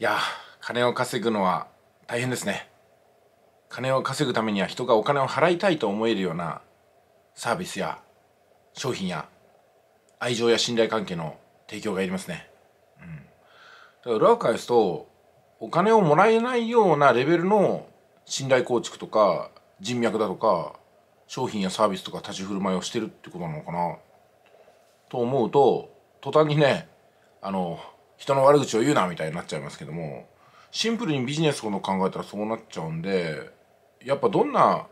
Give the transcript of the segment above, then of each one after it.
いや金を稼ぐのは大変ですね金を稼ぐためには人がお金を払いたいと思えるようなサービスや商品や愛情や信頼関係の提供がいりますね、うん、だから裏を返すとお金をもらえないようなレベルの信頼構築とか人脈だとか商品やサービスとか立ち振る舞いをしてるってことなのかなと思うと途端にねあの人の悪口を言うなみたいになっちゃいますけどもシンプルにビジネスの考えたらそうなっちゃうんでやっぱどんな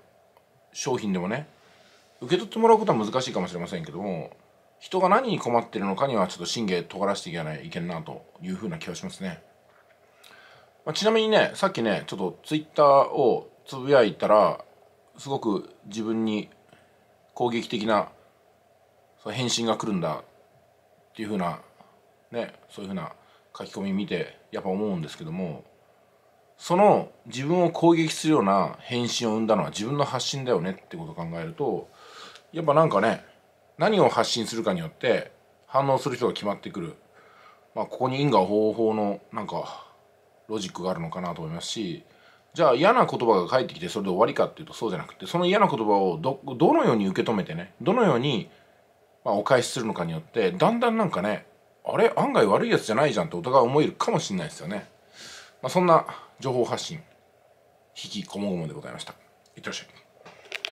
商品でもね受け取ってもらうことは難しいかもしれませんけども人が何に困ってるのかにはちょっと神経尖らせていかないいけんなというふうな気がしますね、まあ、ちなみにねさっきねちょっとツイッターをつぶやいたらすごく自分に攻撃的な返信が来るんだっていうふうなねそういうふうな書き込み見てやっぱ思うんですけどもその自分を攻撃するような返信を生んだのは自分の発信だよねってことを考えるとやっぱなんかね何を発信するかによって反応する人が決まってくる、まあ、ここに因果方法のなんかロジックがあるのかなと思いますしじゃあ嫌な言葉が返ってきてそれで終わりかっていうとそうじゃなくてその嫌な言葉をどどのように受け止めてねどのように、まあ、お返しするのかによってだんだんなんかねあれ案外悪いやつじゃないじゃんってお互い思えるかもしれないですよね、まあ、そんな情報発信引きこもごもでございましたいってらっしゃい